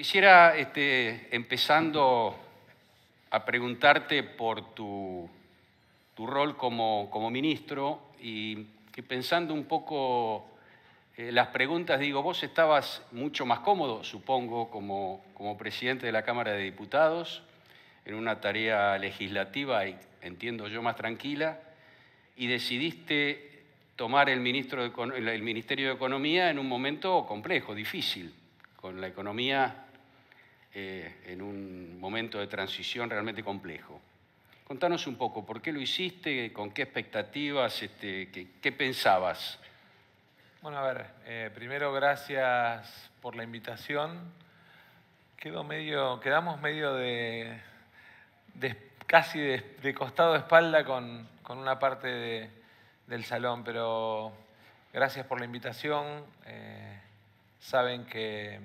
Quisiera, este, empezando a preguntarte por tu, rol como, ministro y, pensando un poco eh, las preguntas, digo, vos estabas mucho más cómodo, supongo, como, presidente de la Cámara de Diputados, en una tarea legislativa y, entiendo yo, más tranquila, y decidiste tomar el, ministro el, Ministerio de Economía en un momento complejo, difícil, con la economía eh, en un momento de transición realmente complejo. Contanos un poco, ¿por qué lo hiciste? ¿Con qué expectativas? Este, qué, pensabas? Bueno, a ver, eh, primero gracias por la invitación. quedamos medio de, casi de, costado de espalda con, una parte del salón, pero gracias por la invitación. Eh, saben que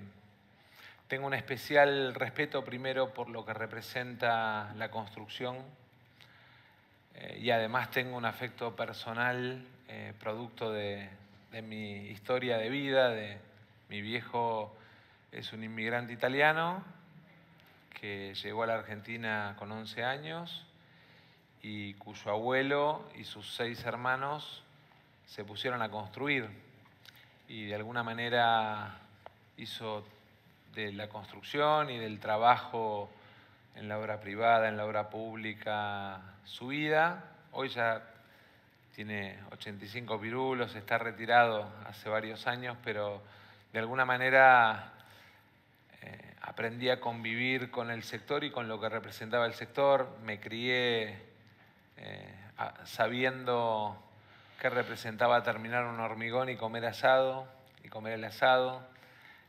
tengo un especial respeto primero por lo que representa la construcción eh, y además tengo un afecto personal eh, producto de, mi historia de vida, de mi viejo es un inmigrante italiano que llegó a la Argentina con 11 años y cuyo abuelo y sus seis hermanos se pusieron a construir y de alguna manera hizo de la construcción y del trabajo en la obra privada, en la obra pública, su vida. Hoy ya tiene 85 virulos, está retirado hace varios años, pero de alguna manera eh, aprendí a convivir con el sector y con lo que representaba el sector. Me crié eh, sabiendo qué representaba terminar un hormigón y comer asado, y comer el asado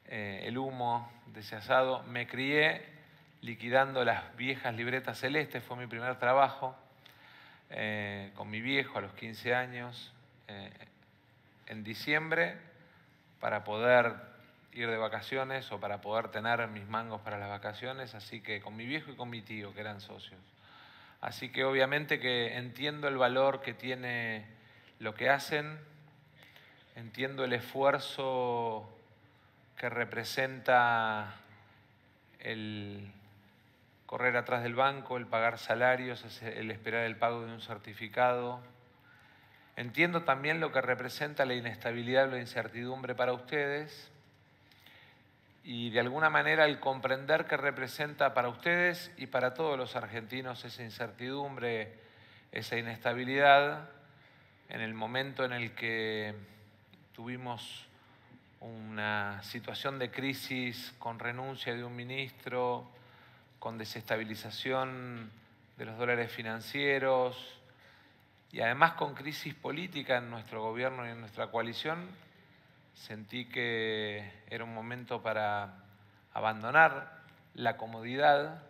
eh, el humo de ese asado. Me crié liquidando las viejas libretas celestes, fue mi primer trabajo eh, con mi viejo a los 15 años eh, en diciembre para poder ir de vacaciones o para poder tener mis mangos para las vacaciones, así que con mi viejo y con mi tío que eran socios. Así que obviamente que entiendo el valor que tiene lo que hacen, entiendo el esfuerzo que representa el correr atrás del banco, el pagar salarios, el esperar el pago de un certificado. Entiendo también lo que representa la inestabilidad la incertidumbre para ustedes y de alguna manera el comprender que representa para ustedes y para todos los argentinos esa incertidumbre, esa inestabilidad en el momento en el que tuvimos una situación de crisis con renuncia de un ministro, con desestabilización de los dólares financieros y además con crisis política en nuestro gobierno y en nuestra coalición, sentí que era un momento para abandonar la comodidad.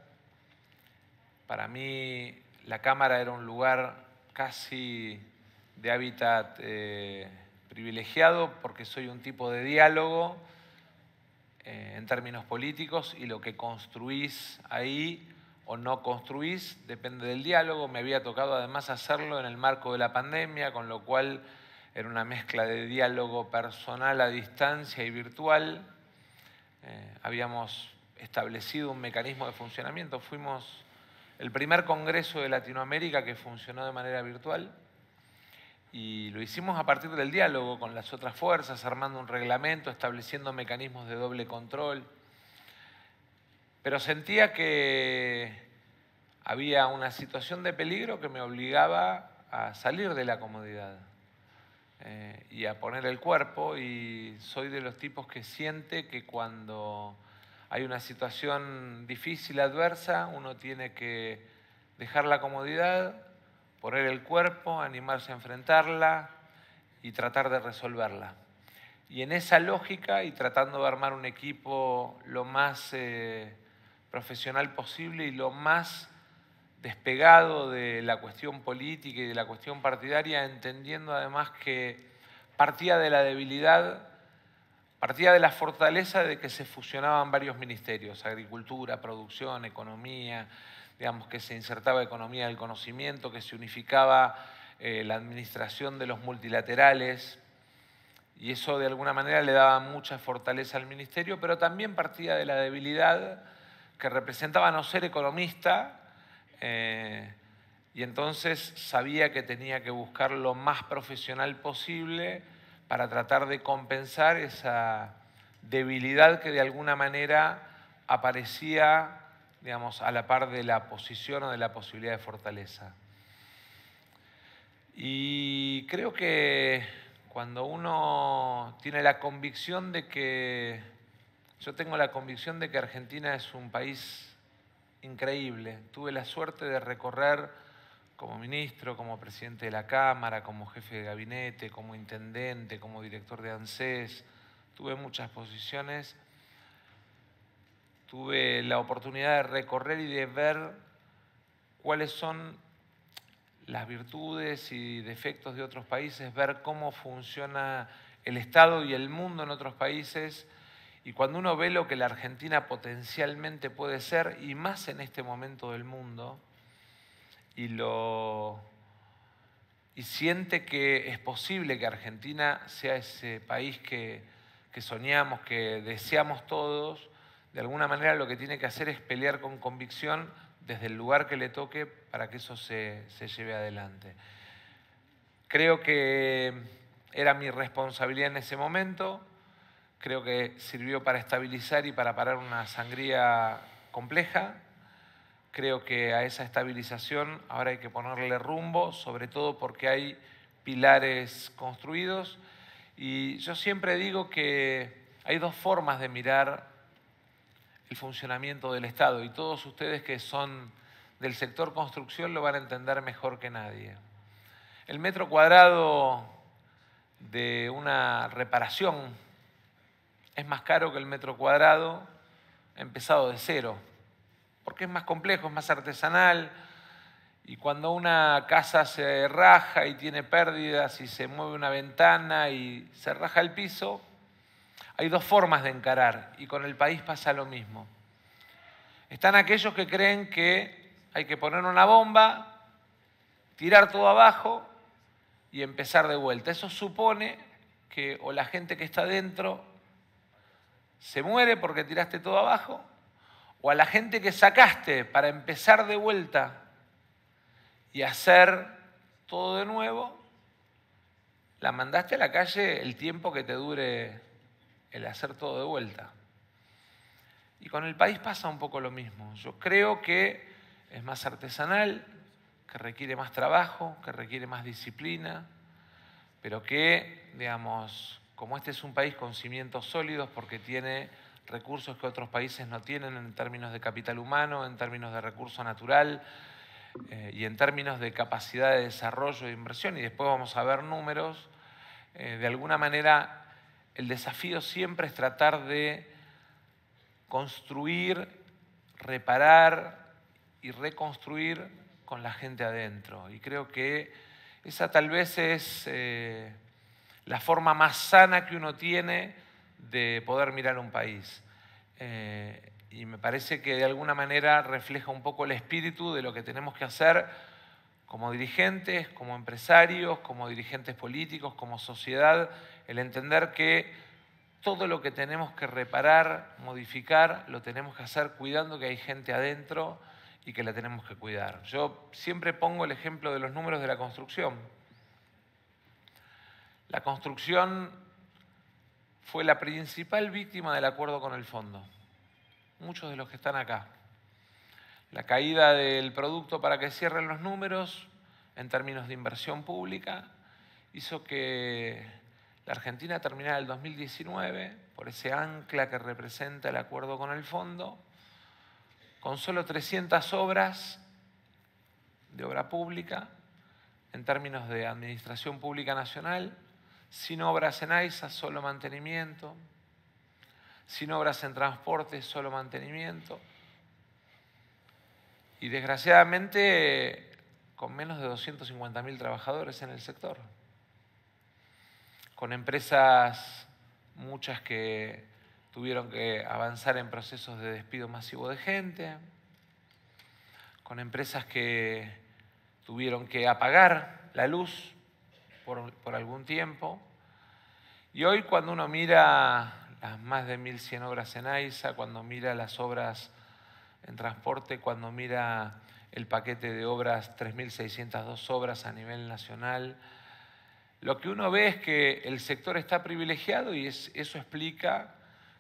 Para mí la Cámara era un lugar casi de hábitat... Eh, privilegiado porque soy un tipo de diálogo eh, en términos políticos y lo que construís ahí o no construís depende del diálogo. Me había tocado además hacerlo en el marco de la pandemia, con lo cual era una mezcla de diálogo personal a distancia y virtual. Eh, habíamos establecido un mecanismo de funcionamiento. Fuimos el primer congreso de Latinoamérica que funcionó de manera virtual y lo hicimos a partir del diálogo con las otras fuerzas, armando un reglamento, estableciendo mecanismos de doble control. Pero sentía que había una situación de peligro que me obligaba a salir de la comodidad eh, y a poner el cuerpo y soy de los tipos que siente que cuando hay una situación difícil, adversa, uno tiene que dejar la comodidad, poner el cuerpo, animarse a enfrentarla y tratar de resolverla. Y en esa lógica y tratando de armar un equipo lo más eh, profesional posible y lo más despegado de la cuestión política y de la cuestión partidaria, entendiendo además que partía de la debilidad, partía de la fortaleza de que se fusionaban varios ministerios, agricultura, producción, economía, digamos, que se insertaba economía del conocimiento, que se unificaba eh, la administración de los multilaterales, y eso de alguna manera le daba mucha fortaleza al ministerio, pero también partía de la debilidad que representaba no ser economista, eh, y entonces sabía que tenía que buscar lo más profesional posible para tratar de compensar esa debilidad que de alguna manera aparecía digamos, a la par de la posición o de la posibilidad de fortaleza. Y creo que cuando uno tiene la convicción de que, yo tengo la convicción de que Argentina es un país increíble, tuve la suerte de recorrer como ministro, como presidente de la Cámara, como jefe de gabinete, como intendente, como director de ANSES, tuve muchas posiciones tuve la oportunidad de recorrer y de ver cuáles son las virtudes y defectos de otros países, ver cómo funciona el Estado y el mundo en otros países. Y cuando uno ve lo que la Argentina potencialmente puede ser, y más en este momento del mundo, y, y siente que es posible que Argentina sea ese país que soñamos, que deseamos todos, de alguna manera lo que tiene que hacer es pelear con convicción desde el lugar que le toque para que eso se, lleve adelante. Creo que era mi responsabilidad en ese momento, creo que sirvió para estabilizar y para parar una sangría compleja. Creo que a esa estabilización ahora hay que ponerle rumbo, sobre todo porque hay pilares construidos. Y yo siempre digo que hay dos formas de mirar el funcionamiento del Estado. Y todos ustedes que son del sector construcción lo van a entender mejor que nadie. El metro cuadrado de una reparación es más caro que el metro cuadrado empezado de cero, porque es más complejo, es más artesanal, y cuando una casa se raja y tiene pérdidas y se mueve una ventana y se raja el piso, hay dos formas de encarar y con el país pasa lo mismo. Están aquellos que creen que hay que poner una bomba, tirar todo abajo y empezar de vuelta. Eso supone que o la gente que está dentro se muere porque tiraste todo abajo, o a la gente que sacaste para empezar de vuelta y hacer todo de nuevo, la mandaste a la calle el tiempo que te dure el hacer todo de vuelta. Y con el país pasa un poco lo mismo. Yo creo que es más artesanal, que requiere más trabajo, que requiere más disciplina, pero que, digamos, como este es un país con cimientos sólidos porque tiene recursos que otros países no tienen en términos de capital humano, en términos de recurso natural eh, y en términos de capacidad de desarrollo e inversión, y después vamos a ver números, eh, de alguna manera el desafío siempre es tratar de construir, reparar y reconstruir con la gente adentro. Y creo que esa tal vez es eh, la forma más sana que uno tiene de poder mirar un país. Eh, y me parece que de alguna manera refleja un poco el espíritu de lo que tenemos que hacer como dirigentes, como empresarios, como dirigentes políticos, como sociedad, el entender que todo lo que tenemos que reparar, modificar, lo tenemos que hacer cuidando que hay gente adentro y que la tenemos que cuidar. Yo siempre pongo el ejemplo de los números de la construcción. La construcción fue la principal víctima del acuerdo con el fondo. Muchos de los que están acá. La caída del producto para que cierren los números en términos de inversión pública hizo que la Argentina terminara el 2019, por ese ancla que representa el acuerdo con el fondo, con solo 300 obras de obra pública en términos de administración pública nacional, sin obras en AISA, solo mantenimiento, sin obras en transporte, solo mantenimiento, y desgraciadamente con menos de 250.000 trabajadores en el sector, con empresas muchas que tuvieron que avanzar en procesos de despido masivo de gente, con empresas que tuvieron que apagar la luz por, algún tiempo. Y hoy cuando uno mira las más de 1.100 obras en AISA, cuando mira las obras en transporte cuando mira el paquete de obras, 3.602 obras a nivel nacional. Lo que uno ve es que el sector está privilegiado y eso explica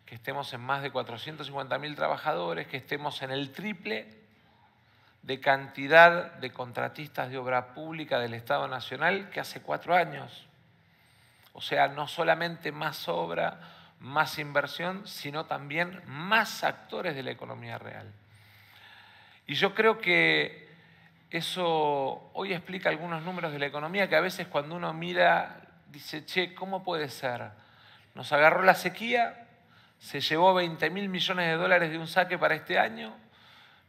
que estemos en más de 450.000 trabajadores, que estemos en el triple de cantidad de contratistas de obra pública del Estado Nacional que hace cuatro años. O sea, no solamente más obra, más inversión, sino también más actores de la economía real. Y yo creo que eso hoy explica algunos números de la economía que a veces cuando uno mira dice, che, ¿cómo puede ser? Nos agarró la sequía, se llevó 20 mil millones de dólares de un saque para este año,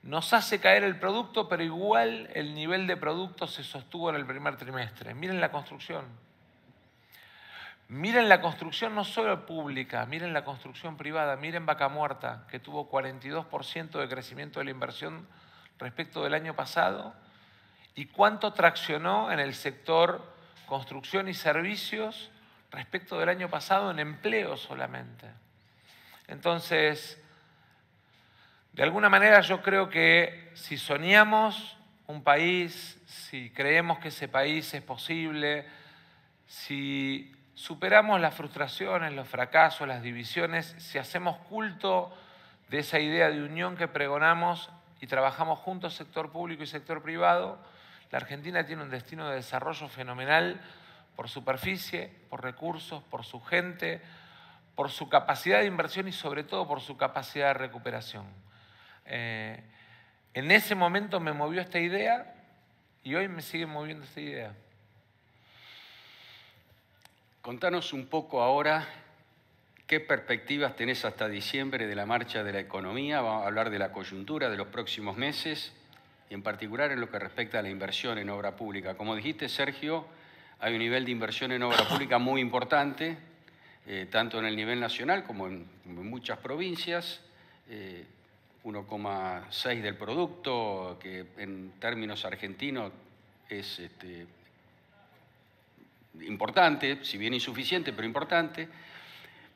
nos hace caer el producto, pero igual el nivel de producto se sostuvo en el primer trimestre. Miren la construcción. Miren la construcción no solo pública, miren la construcción privada, miren Vaca Muerta, que tuvo 42% de crecimiento de la inversión respecto del año pasado y cuánto traccionó en el sector construcción y servicios respecto del año pasado en empleo solamente. Entonces, de alguna manera yo creo que si soñamos un país, si creemos que ese país es posible, si superamos las frustraciones, los fracasos, las divisiones, si hacemos culto de esa idea de unión que pregonamos, y trabajamos juntos sector público y sector privado, la Argentina tiene un destino de desarrollo fenomenal por superficie, por recursos, por su gente, por su capacidad de inversión y sobre todo por su capacidad de recuperación. Eh, en ese momento me movió esta idea y hoy me sigue moviendo esta idea. Contanos un poco ahora ¿Qué perspectivas tenés hasta diciembre de la marcha de la economía? Vamos a hablar de la coyuntura de los próximos meses, y en particular en lo que respecta a la inversión en obra pública. Como dijiste, Sergio, hay un nivel de inversión en obra pública muy importante, eh, tanto en el nivel nacional como en, muchas provincias. 1,6 eh, del producto, que en términos argentinos es este, importante, si bien insuficiente, pero importante.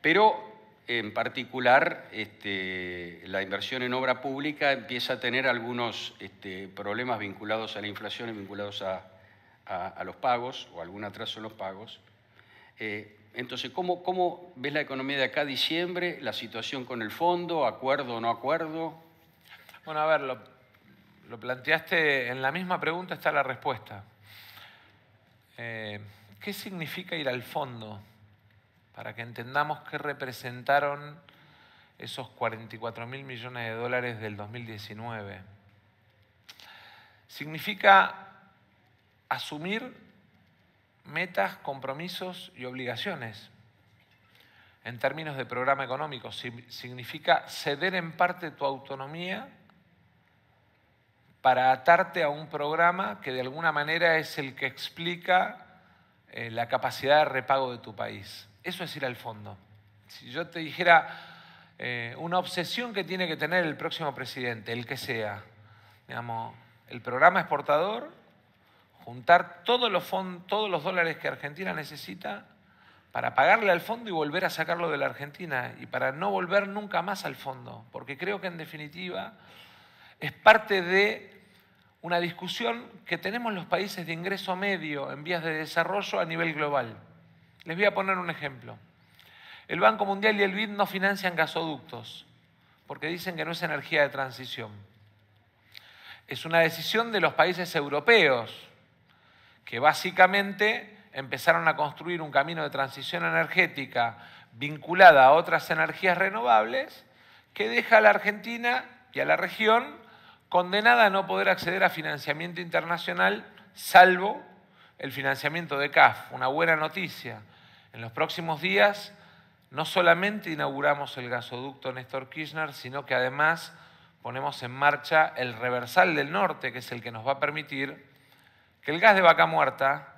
Pero en particular, este, la inversión en obra pública empieza a tener algunos este, problemas vinculados a la inflación y vinculados a, los pagos o algún atraso en los pagos. Eh, entonces, ¿cómo, ves la economía de acá a diciembre? ¿La situación con el fondo? ¿Acuerdo o no acuerdo? Bueno, a ver, lo, planteaste en la misma pregunta está la respuesta. Eh, ¿Qué significa ir al fondo? para que entendamos qué representaron esos 44 millones de dólares del 2019. Significa asumir metas, compromisos y obligaciones. En términos de programa económico, significa ceder en parte tu autonomía para atarte a un programa que de alguna manera es el que explica eh, la capacidad de repago de tu país. Eso es ir al fondo. Si yo te dijera eh, una obsesión que tiene que tener el próximo presidente, el que sea, digamos, el programa exportador, juntar todos los, todos los dólares que Argentina necesita para pagarle al fondo y volver a sacarlo de la Argentina y para no volver nunca más al fondo, porque creo que en definitiva es parte de una discusión que tenemos los países de ingreso medio en vías de desarrollo a nivel global. Les voy a poner un ejemplo. El Banco Mundial y el BID no financian gasoductos porque dicen que no es energía de transición. Es una decisión de los países europeos que básicamente empezaron a construir un camino de transición energética vinculada a otras energías renovables que deja a la Argentina y a la región condenada a no poder acceder a financiamiento internacional salvo el financiamiento de CAF, una buena noticia, en los próximos días no solamente inauguramos el gasoducto Néstor Kirchner, sino que además ponemos en marcha el reversal del norte, que es el que nos va a permitir que el gas de vaca muerta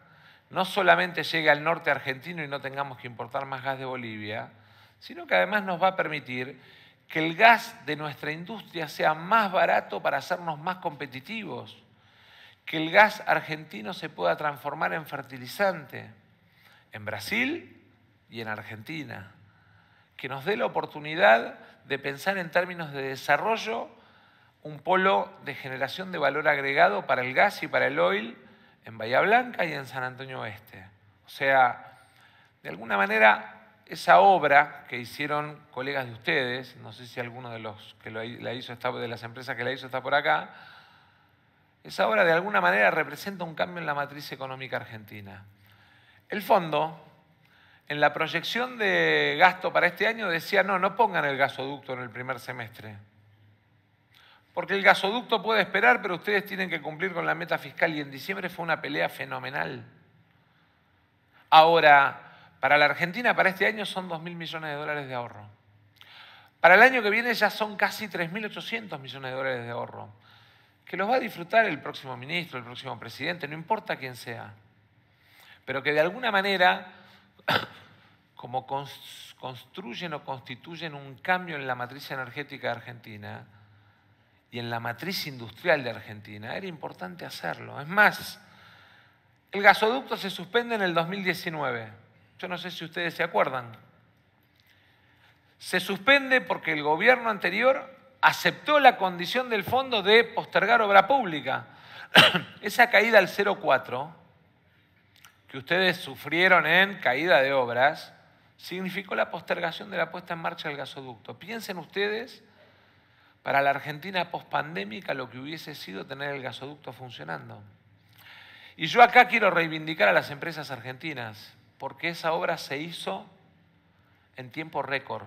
no solamente llegue al norte argentino y no tengamos que importar más gas de Bolivia, sino que además nos va a permitir que el gas de nuestra industria sea más barato para hacernos más competitivos, que el gas argentino se pueda transformar en fertilizante en Brasil y en Argentina, que nos dé la oportunidad de pensar en términos de desarrollo un polo de generación de valor agregado para el gas y para el oil en Bahía Blanca y en San Antonio Oeste. O sea, de alguna manera, esa obra que hicieron colegas de ustedes, no sé si alguno de los que la hizo de las empresas que la hizo está por acá, esa obra de alguna manera representa un cambio en la matriz económica argentina. El fondo, en la proyección de gasto para este año, decía, no, no pongan el gasoducto en el primer semestre. Porque el gasoducto puede esperar, pero ustedes tienen que cumplir con la meta fiscal y en diciembre fue una pelea fenomenal. Ahora, para la Argentina, para este año son 2.000 millones de dólares de ahorro. Para el año que viene ya son casi 3.800 millones de dólares de ahorro, que los va a disfrutar el próximo ministro, el próximo presidente, no importa quién sea pero que de alguna manera como construyen o constituyen un cambio en la matriz energética de Argentina y en la matriz industrial de Argentina. Era importante hacerlo. Es más, el gasoducto se suspende en el 2019. Yo no sé si ustedes se acuerdan. Se suspende porque el gobierno anterior aceptó la condición del fondo de postergar obra pública. Esa caída al 04 que ustedes sufrieron en caída de obras significó la postergación de la puesta en marcha del gasoducto. Piensen ustedes para la Argentina pospandémica lo que hubiese sido tener el gasoducto funcionando. Y yo acá quiero reivindicar a las empresas argentinas, porque esa obra se hizo en tiempo récord.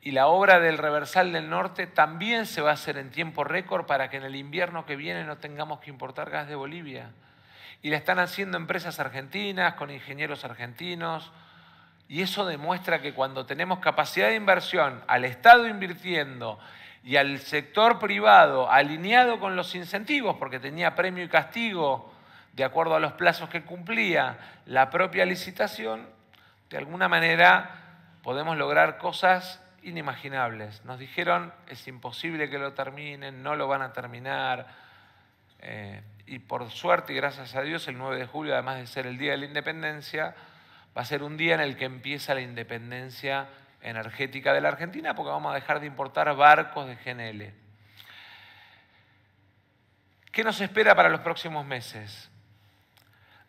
Y la obra del reversal del norte también se va a hacer en tiempo récord para que en el invierno que viene no tengamos que importar gas de Bolivia y la están haciendo empresas argentinas, con ingenieros argentinos. Y eso demuestra que cuando tenemos capacidad de inversión, al Estado invirtiendo y al sector privado alineado con los incentivos, porque tenía premio y castigo de acuerdo a los plazos que cumplía la propia licitación, de alguna manera podemos lograr cosas inimaginables. Nos dijeron, es imposible que lo terminen, no lo van a terminar. Eh, y por suerte y gracias a Dios el 9 de julio, además de ser el Día de la Independencia, va a ser un día en el que empieza la independencia energética de la Argentina, porque vamos a dejar de importar barcos de GNL. ¿Qué nos espera para los próximos meses?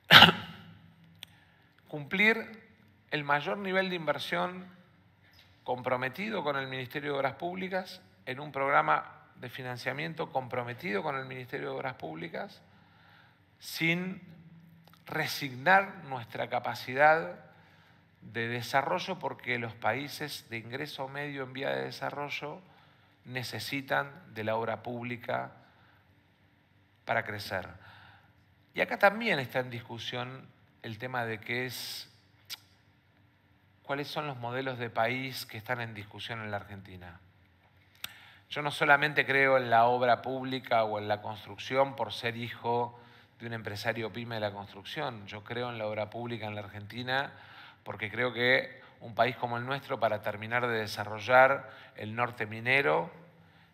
Cumplir el mayor nivel de inversión comprometido con el Ministerio de Obras Públicas en un programa de financiamiento comprometido con el Ministerio de Obras Públicas sin resignar nuestra capacidad de desarrollo porque los países de ingreso medio en vía de desarrollo necesitan de la obra pública para crecer. Y acá también está en discusión el tema de qué es cuáles son los modelos de país que están en discusión en la Argentina. Yo no solamente creo en la obra pública o en la construcción por ser hijo de un empresario pyme de la construcción. Yo creo en la obra pública en la Argentina porque creo que un país como el nuestro, para terminar de desarrollar el norte minero,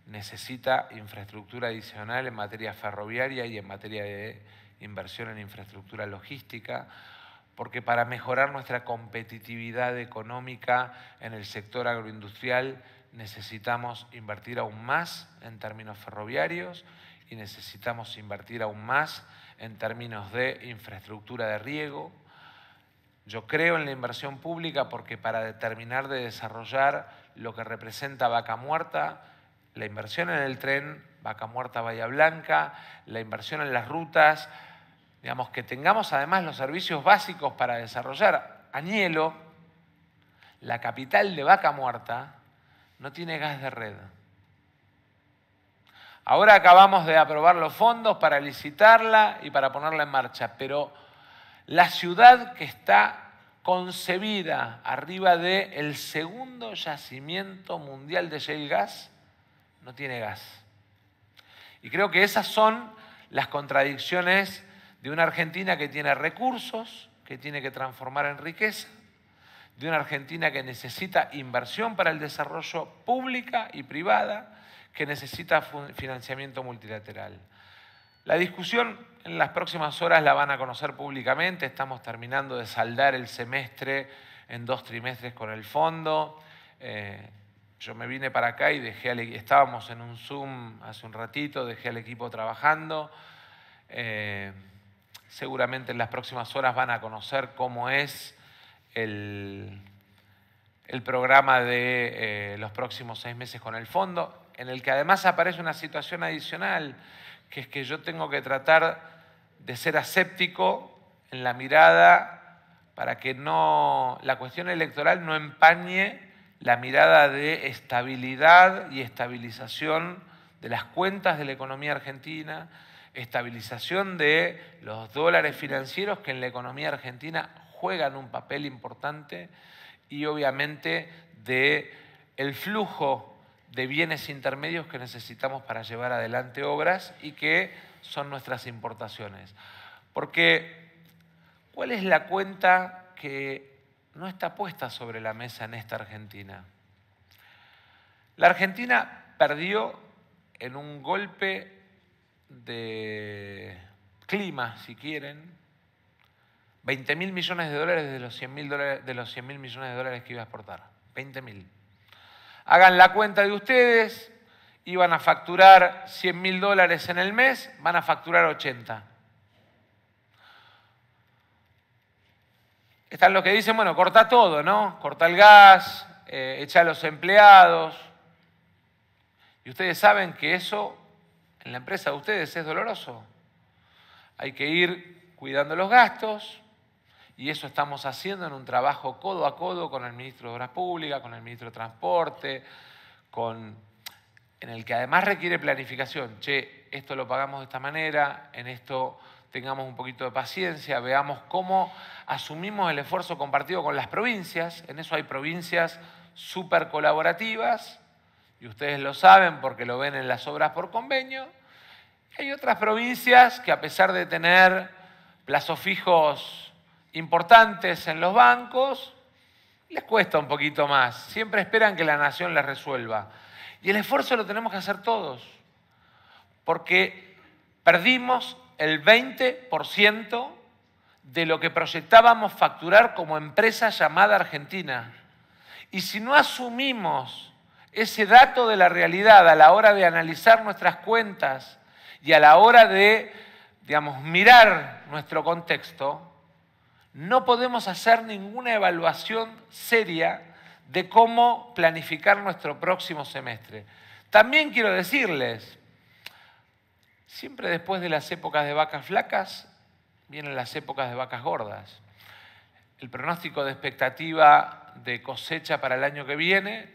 necesita infraestructura adicional en materia ferroviaria y en materia de inversión en infraestructura logística, porque para mejorar nuestra competitividad económica en el sector agroindustrial necesitamos invertir aún más en términos ferroviarios y necesitamos invertir aún más en términos de infraestructura de riego. Yo creo en la inversión pública porque para determinar de desarrollar lo que representa Vaca Muerta, la inversión en el tren Vaca Muerta Bahía Blanca, la inversión en las rutas, digamos que tengamos además los servicios básicos para desarrollar. Añelo, la capital de Vaca Muerta, no tiene gas de red. Ahora acabamos de aprobar los fondos para licitarla y para ponerla en marcha, pero la ciudad que está concebida arriba del el segundo yacimiento mundial de shale gas no tiene gas. Y creo que esas son las contradicciones de una Argentina que tiene recursos, que tiene que transformar en riqueza, de una Argentina que necesita inversión para el desarrollo pública y privada, que necesita financiamiento multilateral. La discusión en las próximas horas la van a conocer públicamente. Estamos terminando de saldar el semestre en dos trimestres con el fondo. Eh, yo me vine para acá y dejé al, e-, estábamos en un Zoom hace un ratito, dejé al equipo trabajando. Eh, seguramente en las próximas horas van a conocer cómo es el, programa de eh, los próximos seis meses con el fondo en el que además aparece una situación adicional, que es que yo tengo que tratar de ser aséptico en la mirada para que no la cuestión electoral no empañe la mirada de estabilidad y estabilización de las cuentas de la economía argentina, estabilización de los dólares financieros que en la economía argentina juegan un papel importante y obviamente de el flujo de bienes intermedios que necesitamos para llevar adelante obras y que son nuestras importaciones. Porque, ¿cuál es la cuenta que no está puesta sobre la mesa en esta Argentina? La Argentina perdió en un golpe de clima, si quieren, 20 mil millones de dólares de los 100 mil millones de dólares que iba a exportar. 20 mil. Hagan la cuenta de ustedes y van a facturar 100 mil dólares en el mes, van a facturar 80. Están los que dicen, bueno, corta todo, ¿no? Corta el gas, eh, echa a los empleados. Y ustedes saben que eso en la empresa de ustedes es doloroso. Hay que ir cuidando los gastos, y eso estamos haciendo en un trabajo codo a codo con el ministro de Obras Públicas, con el ministro de Transporte, con, en el que además requiere planificación. Che, esto lo pagamos de esta manera, en esto tengamos un poquito de paciencia, veamos cómo asumimos el esfuerzo compartido con las provincias. En eso hay provincias súper colaborativas, y ustedes lo saben porque lo ven en las obras por convenio. Hay otras provincias que a pesar de tener plazos fijos importantes en los bancos, les cuesta un poquito más. Siempre esperan que la nación les resuelva. Y el esfuerzo lo tenemos que hacer todos, porque perdimos el 20% de lo que proyectábamos facturar como empresa llamada Argentina. Y si no asumimos ese dato de la realidad a la hora de analizar nuestras cuentas y a la hora de, digamos, mirar nuestro contexto, no podemos hacer ninguna evaluación seria de cómo planificar nuestro próximo semestre. También quiero decirles, siempre después de las épocas de vacas flacas, vienen las épocas de vacas gordas. El pronóstico de expectativa de cosecha para el año que viene,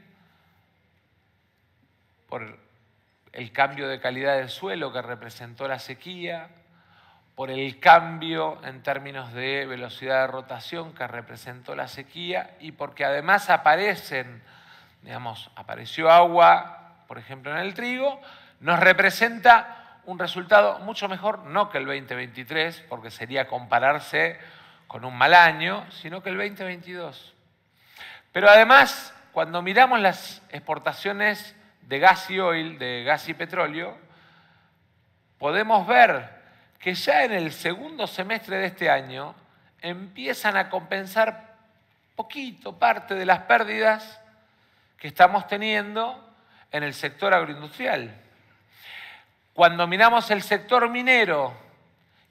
por el cambio de calidad del suelo que representó la sequía, por el cambio en términos de velocidad de rotación que representó la sequía y porque además aparecen, digamos, apareció agua, por ejemplo, en el trigo, nos representa un resultado mucho mejor, no que el 2023, porque sería compararse con un mal año, sino que el 2022. Pero además, cuando miramos las exportaciones de gas y oil, de gas y petróleo, podemos ver que ya en el segundo semestre de este año empiezan a compensar poquito parte de las pérdidas que estamos teniendo en el sector agroindustrial. Cuando miramos el sector minero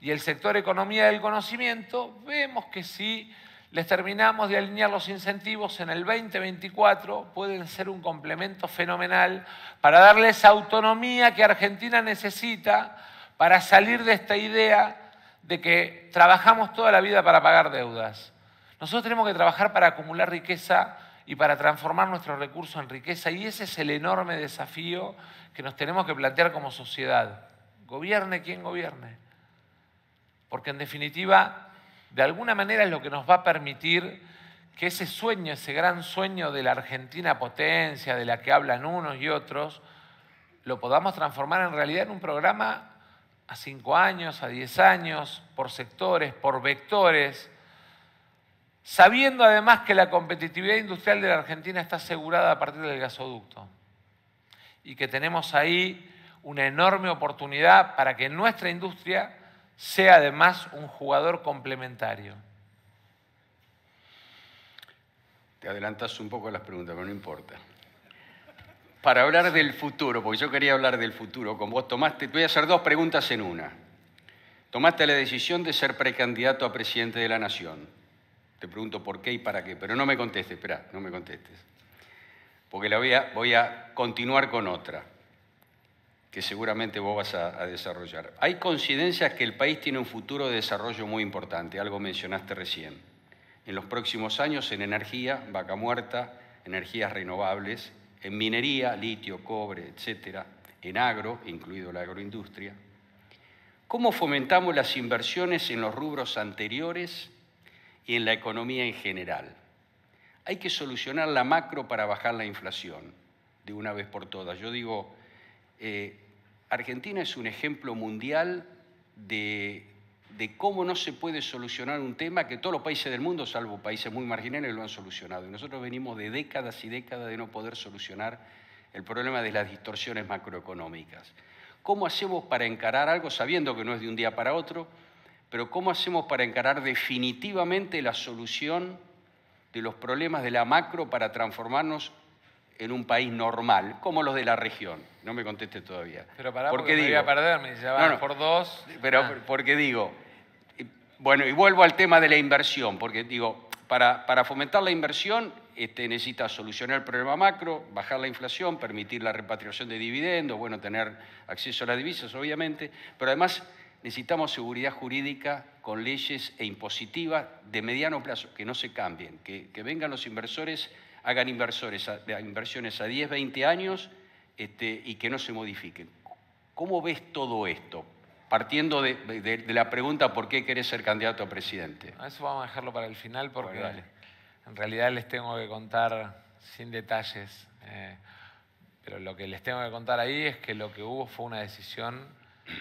y el sector economía del conocimiento, vemos que si les terminamos de alinear los incentivos en el 2024, pueden ser un complemento fenomenal para darles autonomía que Argentina necesita para salir de esta idea de que trabajamos toda la vida para pagar deudas. Nosotros tenemos que trabajar para acumular riqueza y para transformar nuestros recursos en riqueza y ese es el enorme desafío que nos tenemos que plantear como sociedad. Gobierne quien gobierne. Porque en definitiva, de alguna manera es lo que nos va a permitir que ese sueño, ese gran sueño de la Argentina potencia, de la que hablan unos y otros, lo podamos transformar en realidad en un programa a 5 años, a 10 años, por sectores, por vectores, sabiendo además que la competitividad industrial de la Argentina está asegurada a partir del gasoducto y que tenemos ahí una enorme oportunidad para que nuestra industria sea además un jugador complementario. Te adelantas un poco las preguntas, pero no importa para hablar del futuro, porque yo quería hablar del futuro con vos, tomaste, te voy a hacer dos preguntas en una. Tomaste la decisión de ser precandidato a presidente de la Nación. Te pregunto por qué y para qué, pero no me contestes, espera, no me contestes. Porque la voy a, voy a continuar con otra, que seguramente vos vas a, a desarrollar. Hay coincidencias que el país tiene un futuro de desarrollo muy importante, algo mencionaste recién. En los próximos años en energía, vaca muerta, energías renovables, en minería, litio, cobre, etcétera, en agro, incluido la agroindustria. ¿Cómo fomentamos las inversiones en los rubros anteriores y en la economía en general? Hay que solucionar la macro para bajar la inflación, de una vez por todas. Yo digo, eh, Argentina es un ejemplo mundial de de cómo no se puede solucionar un tema que todos los países del mundo, salvo países muy marginales, lo han solucionado. Y nosotros venimos de décadas y décadas de no poder solucionar el problema de las distorsiones macroeconómicas. ¿Cómo hacemos para encarar algo sabiendo que no es de un día para otro? Pero ¿cómo hacemos para encarar definitivamente la solución de los problemas de la macro para transformarnos en un país normal, como los de la región. No me conteste todavía. Pero para porque, voy a perder, me dice, por dos. Pero ah. porque digo, bueno, y vuelvo al tema de la inversión, porque digo, para, para fomentar la inversión este, necesita solucionar el problema macro, bajar la inflación, permitir la repatriación de dividendos, bueno, tener acceso a las divisas, obviamente, pero además necesitamos seguridad jurídica con leyes e impositivas de mediano plazo, que no se cambien, que vengan los inversores hagan inversores inversiones a 10, 20 años este, y que no se modifiquen. ¿Cómo ves todo esto? Partiendo de, la pregunta por qué querés ser candidato a presidente. Eso vamos a dejarlo para el final porque en realidad les tengo que contar sin detalles. Eh, pero lo que les tengo que contar ahí es que lo que hubo fue una decisión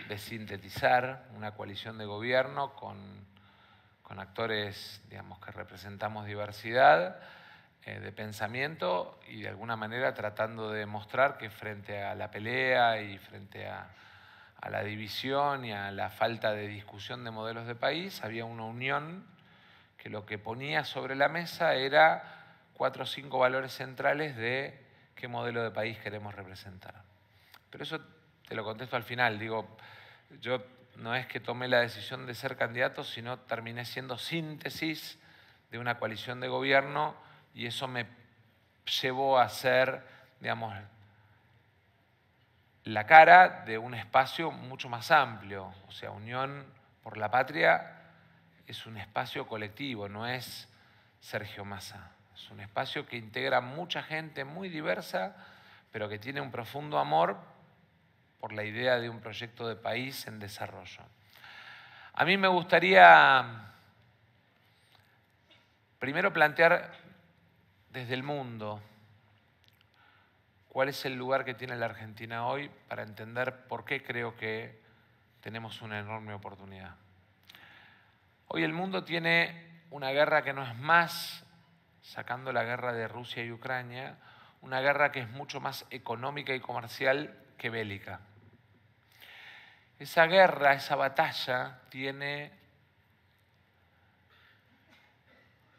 de sintetizar una coalición de gobierno con, con actores digamos, que representamos diversidad eh, de pensamiento y de alguna manera tratando de demostrar que frente a la pelea y frente a, la división y a la falta de discusión de modelos de país, había una unión que lo que ponía sobre la mesa era cuatro o cinco valores centrales de qué modelo de país queremos representar. Pero eso te lo contesto al final, digo, yo no es que tomé la decisión de ser candidato, sino terminé siendo síntesis de una coalición de gobierno y eso me llevó a ser, digamos, la cara de un espacio mucho más amplio. O sea, Unión por la Patria es un espacio colectivo, no es Sergio Massa. Es un espacio que integra mucha gente muy diversa, pero que tiene un profundo amor por la idea de un proyecto de país en desarrollo. A mí me gustaría primero plantear desde el mundo, cuál es el lugar que tiene la Argentina hoy para entender por qué creo que tenemos una enorme oportunidad. Hoy el mundo tiene una guerra que no es más, sacando la guerra de Rusia y Ucrania, una guerra que es mucho más económica y comercial que bélica. Esa guerra, esa batalla tiene,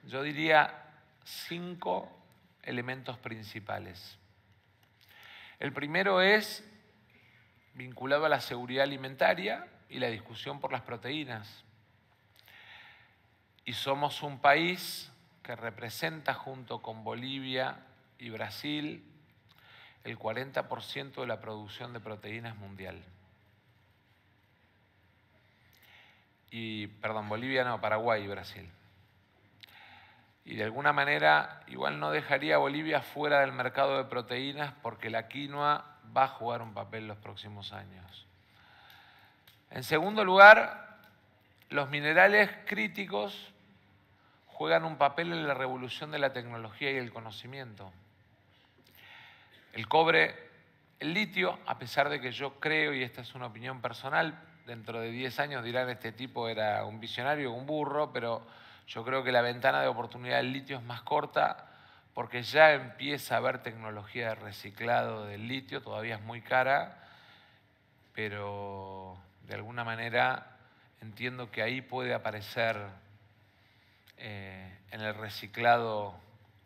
yo diría, cinco elementos principales. El primero es vinculado a la seguridad alimentaria y la discusión por las proteínas. Y somos un país que representa junto con Bolivia y Brasil el 40% de la producción de proteínas mundial. Y, perdón, Bolivia no, Paraguay y Brasil y de alguna manera igual no dejaría a Bolivia fuera del mercado de proteínas porque la quinoa va a jugar un papel los próximos años. En segundo lugar, los minerales críticos juegan un papel en la revolución de la tecnología y el conocimiento. El cobre, el litio, a pesar de que yo creo, y esta es una opinión personal, dentro de 10 años dirán este tipo era un visionario, un burro, pero yo creo que la ventana de oportunidad del litio es más corta porque ya empieza a haber tecnología de reciclado del litio, todavía es muy cara, pero de alguna manera entiendo que ahí puede aparecer eh, en el reciclado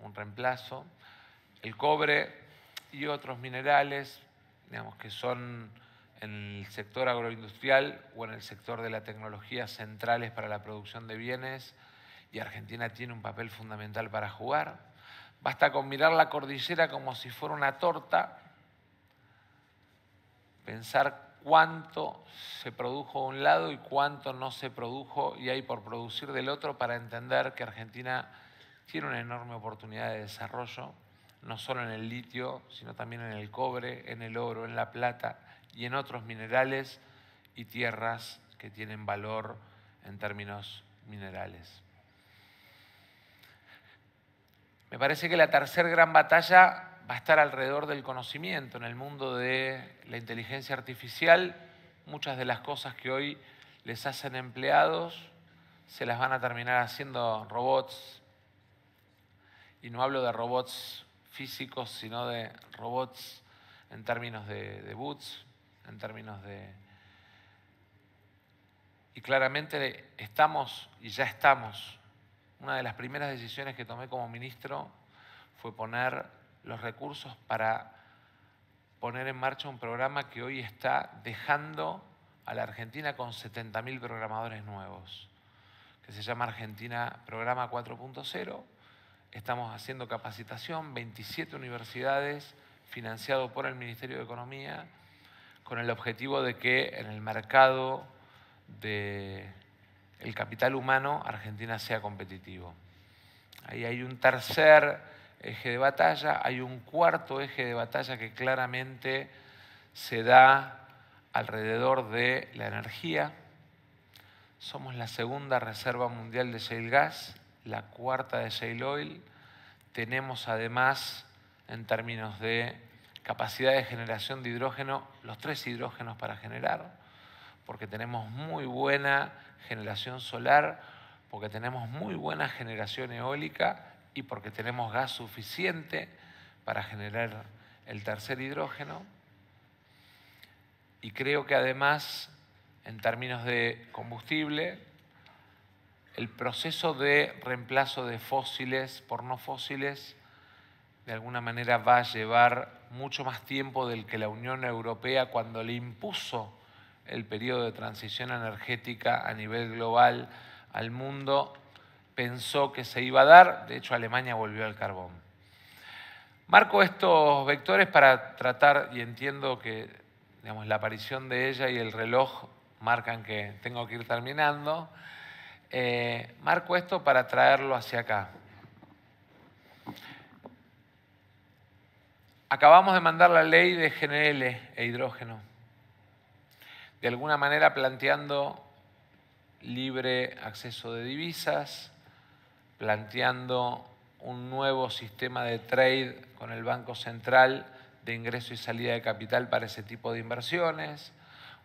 un reemplazo. El cobre y otros minerales, digamos que son en el sector agroindustrial o en el sector de la tecnología centrales para la producción de bienes, y Argentina tiene un papel fundamental para jugar. Basta con mirar la cordillera como si fuera una torta, pensar cuánto se produjo de un lado y cuánto no se produjo y hay por producir del otro para entender que Argentina tiene una enorme oportunidad de desarrollo, no solo en el litio, sino también en el cobre, en el oro, en la plata y en otros minerales y tierras que tienen valor en términos minerales. Me parece que la tercera gran batalla va a estar alrededor del conocimiento. En el mundo de la inteligencia artificial, muchas de las cosas que hoy les hacen empleados se las van a terminar haciendo robots. Y no hablo de robots físicos, sino de robots en términos de, de boots, en términos de... Y claramente estamos y ya estamos una de las primeras decisiones que tomé como ministro fue poner los recursos para poner en marcha un programa que hoy está dejando a la Argentina con 70.000 programadores nuevos, que se llama Argentina Programa 4.0. Estamos haciendo capacitación, 27 universidades, financiado por el Ministerio de Economía, con el objetivo de que en el mercado de el capital humano, Argentina sea competitivo. Ahí hay un tercer eje de batalla, hay un cuarto eje de batalla que claramente se da alrededor de la energía. Somos la segunda reserva mundial de shale gas, la cuarta de shale oil. Tenemos además, en términos de capacidad de generación de hidrógeno, los tres hidrógenos para generar porque tenemos muy buena generación solar, porque tenemos muy buena generación eólica y porque tenemos gas suficiente para generar el tercer hidrógeno. Y creo que además, en términos de combustible, el proceso de reemplazo de fósiles por no fósiles de alguna manera va a llevar mucho más tiempo del que la Unión Europea cuando le impuso el periodo de transición energética a nivel global al mundo pensó que se iba a dar. De hecho, Alemania volvió al carbón. Marco estos vectores para tratar, y entiendo que la aparición de ella y el reloj marcan que tengo que ir terminando. Eh, marco esto para traerlo hacia acá. Acabamos de mandar la ley de GNL e hidrógeno de alguna manera planteando libre acceso de divisas, planteando un nuevo sistema de trade con el Banco Central de ingreso y salida de capital para ese tipo de inversiones,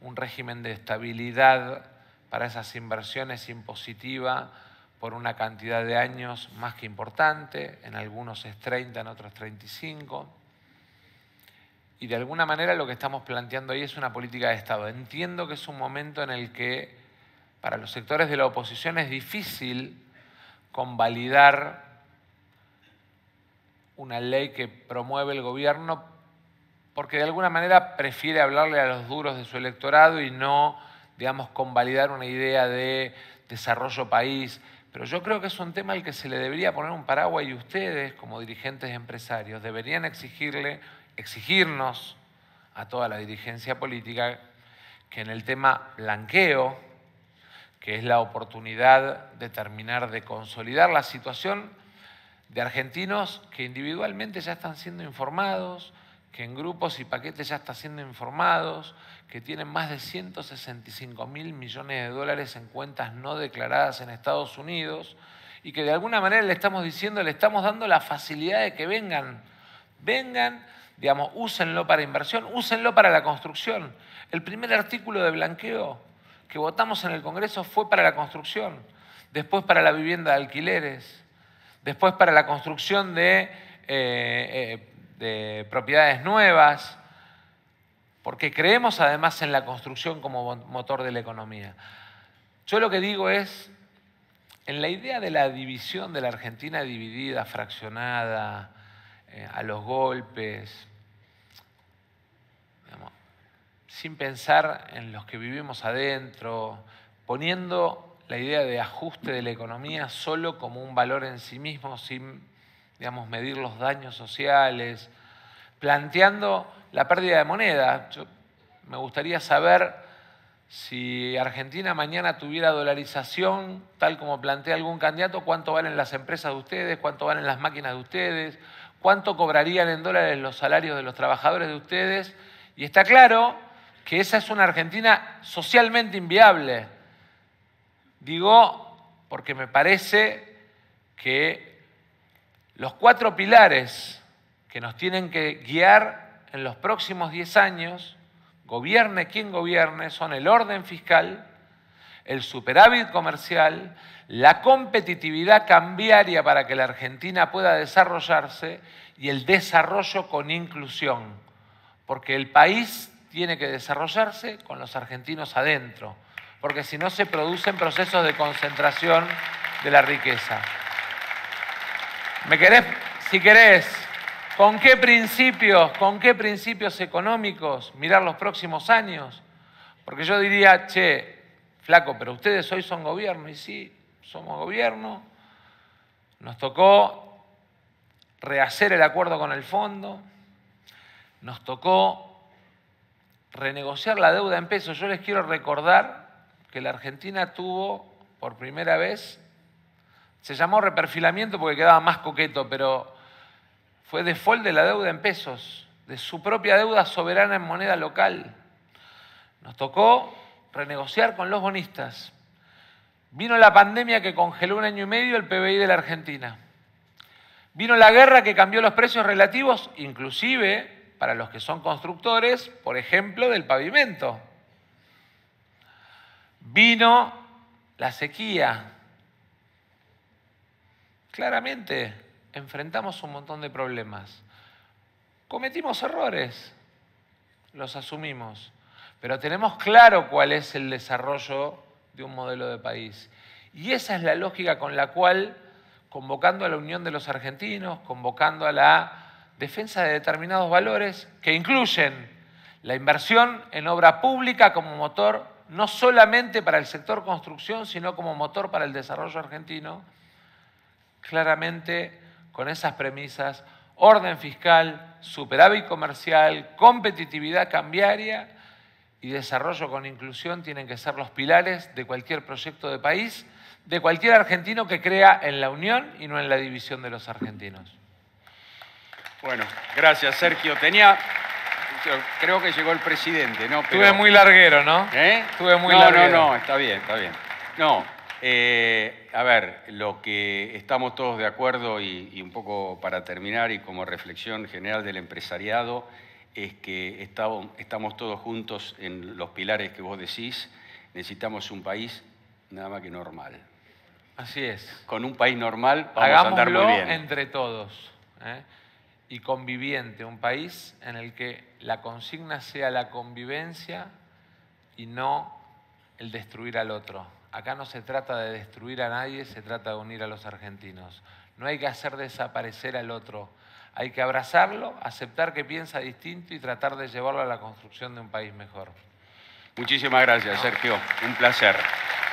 un régimen de estabilidad para esas inversiones impositiva por una cantidad de años más que importante, en algunos es 30, en otros 35 y de alguna manera lo que estamos planteando ahí es una política de Estado. Entiendo que es un momento en el que para los sectores de la oposición es difícil convalidar una ley que promueve el gobierno porque de alguna manera prefiere hablarle a los duros de su electorado y no, digamos, convalidar una idea de desarrollo país. Pero yo creo que es un tema al que se le debería poner un paraguas y ustedes, como dirigentes empresarios, deberían exigirle exigirnos a toda la dirigencia política que en el tema blanqueo, que es la oportunidad de terminar de consolidar la situación de argentinos que individualmente ya están siendo informados, que en grupos y paquetes ya están siendo informados, que tienen más de 165 mil millones de dólares en cuentas no declaradas en Estados Unidos y que de alguna manera le estamos diciendo, le estamos dando la facilidad de que vengan, vengan Digamos, úsenlo para inversión, úsenlo para la construcción. El primer artículo de blanqueo que votamos en el Congreso fue para la construcción, después para la vivienda de alquileres, después para la construcción de, eh, eh, de propiedades nuevas, porque creemos además en la construcción como motor de la economía. Yo lo que digo es, en la idea de la división de la Argentina dividida, fraccionada, eh, a los golpes, sin pensar en los que vivimos adentro, poniendo la idea de ajuste de la economía solo como un valor en sí mismo, sin digamos, medir los daños sociales, planteando la pérdida de moneda. Yo, me gustaría saber si Argentina mañana tuviera dolarización, tal como plantea algún candidato, cuánto valen las empresas de ustedes, cuánto valen las máquinas de ustedes, cuánto cobrarían en dólares los salarios de los trabajadores de ustedes. Y está claro que esa es una Argentina socialmente inviable. Digo, porque me parece que los cuatro pilares que nos tienen que guiar en los próximos 10 años, gobierne quien gobierne, son el orden fiscal, el superávit comercial, la competitividad cambiaria para que la Argentina pueda desarrollarse y el desarrollo con inclusión, porque el país tiene que desarrollarse con los argentinos adentro, porque si no se producen procesos de concentración de la riqueza. ¿Me querés? Si querés, ¿con qué principios, con qué principios económicos mirar los próximos años? Porque yo diría, che, flaco, pero ustedes hoy son gobierno, y sí, somos gobierno, nos tocó rehacer el acuerdo con el fondo, nos tocó renegociar la deuda en pesos. Yo les quiero recordar que la Argentina tuvo por primera vez, se llamó reperfilamiento porque quedaba más coqueto, pero fue default de la deuda en pesos, de su propia deuda soberana en moneda local. Nos tocó renegociar con los bonistas. Vino la pandemia que congeló un año y medio el PBI de la Argentina. Vino la guerra que cambió los precios relativos, inclusive para los que son constructores, por ejemplo, del pavimento. Vino la sequía. Claramente enfrentamos un montón de problemas. Cometimos errores, los asumimos, pero tenemos claro cuál es el desarrollo de un modelo de país. Y esa es la lógica con la cual, convocando a la Unión de los Argentinos, convocando a la defensa de determinados valores que incluyen la inversión en obra pública como motor no solamente para el sector construcción, sino como motor para el desarrollo argentino, claramente con esas premisas, orden fiscal, superávit comercial, competitividad cambiaria y desarrollo con inclusión tienen que ser los pilares de cualquier proyecto de país, de cualquier argentino que crea en la unión y no en la división de los argentinos. Bueno, gracias Sergio. Tenía, creo que llegó el presidente, ¿no? Estuve muy larguero, ¿no? ¿Eh? Estuve muy larguero. No, no, no, está bien, está bien. No, eh, a ver, lo que estamos todos de acuerdo y, un poco para terminar y como reflexión general del empresariado es que estamos todos juntos en los pilares que vos decís. Necesitamos un país nada más que normal. Así es. Con un país normal vamos Hagámoslo andar muy bien. entre todos. ¿eh? y conviviente, un país en el que la consigna sea la convivencia y no el destruir al otro. Acá no se trata de destruir a nadie, se trata de unir a los argentinos. No hay que hacer desaparecer al otro, hay que abrazarlo, aceptar que piensa distinto y tratar de llevarlo a la construcción de un país mejor. Muchísimas gracias, Sergio. Un placer.